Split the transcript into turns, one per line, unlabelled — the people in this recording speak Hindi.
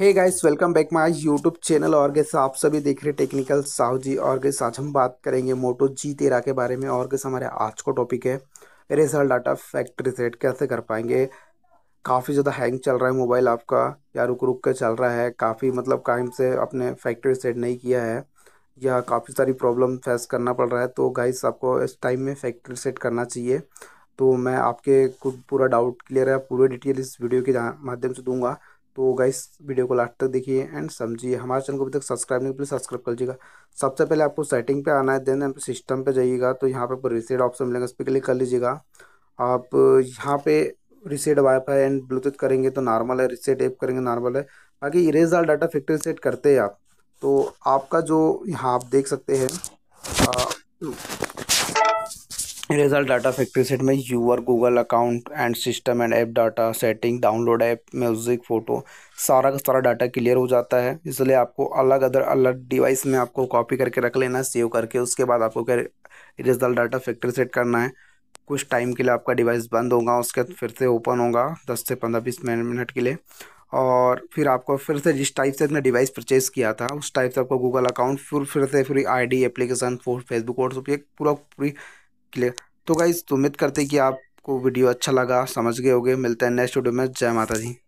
hey guys welcome back my YouTube channel और गैस आप सभी देख रहे टेक्निकल साहु जी और गैस आज हम बात करेंगे मोटो जी तेरह के बारे में और गैस हमारे आज का टॉपिक है रेजल डाटा फैक्ट्री सेट कैसे कर पाएंगे काफ़ी ज़्यादा हैंग चल रहा है मोबाइल आपका या रुक रुक कर चल रहा है काफ़ी मतलब टाइम से आपने फैक्ट्री सेट नहीं किया है या काफ़ी सारी प्रॉब्लम फेस करना पड़ रहा है तो गाइस आपको इस टाइम में फैक्ट्री सेट करना चाहिए तो मैं आपके कुछ पूरा डाउट क्लियर है पूरे डिटेल इस वीडियो के माध्यम से दूंगा तो गाइस वीडियो को लास्ट तक देखिए एंड समझिए हमारे चैनल को अभी तक सब्सक्राइब नहीं प्लीज सब्सक्राइब कर लीजिएगा सबसे पहले आपको सेटिंग पे आना है देन सिस्टम पे जाइएगा तो यहाँ पर आपको रिसेट ऑप्शन मिलेगा उस पर क्लिक कर लीजिएगा आप यहाँ पे रिसेट वाईफाई एंड ब्लूटूथ करेंगे तो नॉर्मल है रिसेट एप करेंगे नॉर्मल है बाकी erase all data factory set करते हैं आप तो आपका जो यहाँ आप देख सकते हैं रिजल्ट डाटा फैक्ट्री सेट में your Google account and system and app data setting download app music photo सारा का सारा डाटा क्लियर हो जाता है इसलिए आपको अलग अदर अलग डिवाइस में आपको कॉपी करके रख लेना है सेव करके उसके बाद आपको क्या रिजल्ट डाटा फैक्ट्री सेट करना है कुछ टाइम के लिए आपका डिवाइस बंद होगा उसके बाद फिर से ओपन होगा दस से पंद्रह बीस मिनट के लिए और फिर आपको फिर से जिस टाइप से अपने डिवाइस परचेज किया था उस टाइप से आपको गूगल अकाउंट फिर फिर से फिर ID application for Facebook WhatsApp ये पूरा पूरी क्लियर तो गाइज़ तो उम्मीद करते हैं कि आपको वीडियो अच्छा लगा समझ गए होगे मिलते हैं नेक्स्ट वीडियो में जय माता दी